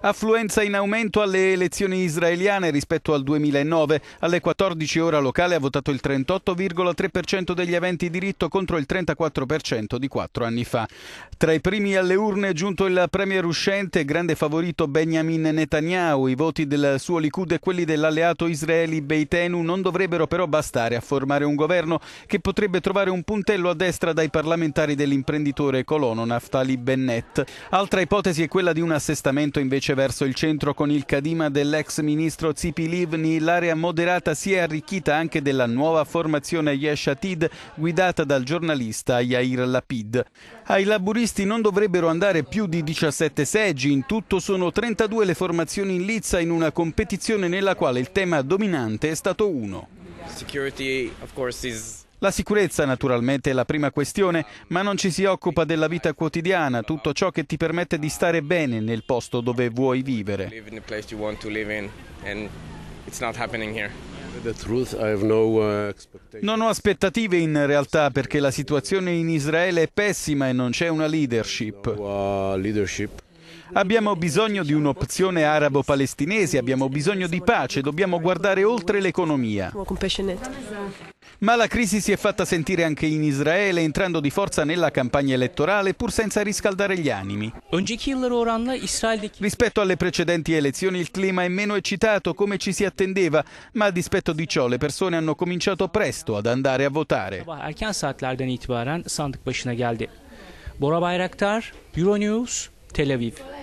Affluenza in aumento alle elezioni israeliane rispetto al 2009. Alle 14 ora locale ha votato il 38,3% degli aventi diritto contro il 34% di quattro anni fa. Tra i primi alle urne è giunto il premier uscente, grande favorito Benjamin Netanyahu. I voti del suo Likud e quelli dell'alleato israeli Beitenu non dovrebbero però bastare a formare un governo che potrebbe trovare un puntello a destra dai parlamentari dell'imprenditore colono Naftali Bennett. Altra ipotesi è quella di un assestamento invece invece verso il centro con il cadima dell'ex ministro Zipi Livni, l'area moderata si è arricchita anche della nuova formazione Yesh Atid guidata dal giornalista Yair Lapid. Ai laburisti non dovrebbero andare più di 17 seggi, in tutto sono 32 le formazioni in lizza in una competizione nella quale il tema dominante è stato uno. Security, of course, is la sicurezza naturalmente è la prima questione, ma non ci si occupa della vita quotidiana, tutto ciò che ti permette di stare bene nel posto dove vuoi vivere. Uh, non ho aspettative in realtà perché la situazione in Israele è pessima e non c'è una leadership. Uh, Abbiamo bisogno di un'opzione arabo-palestinese, abbiamo bisogno di pace, dobbiamo guardare oltre l'economia. Ma la crisi si è fatta sentire anche in Israele, entrando di forza nella campagna elettorale pur senza riscaldare gli animi. Rispetto alle precedenti elezioni il clima è meno eccitato come ci si attendeva, ma a dispetto di ciò le persone hanno cominciato presto ad andare a votare. Bora Bayraktar, Euronews, Tel Aviv.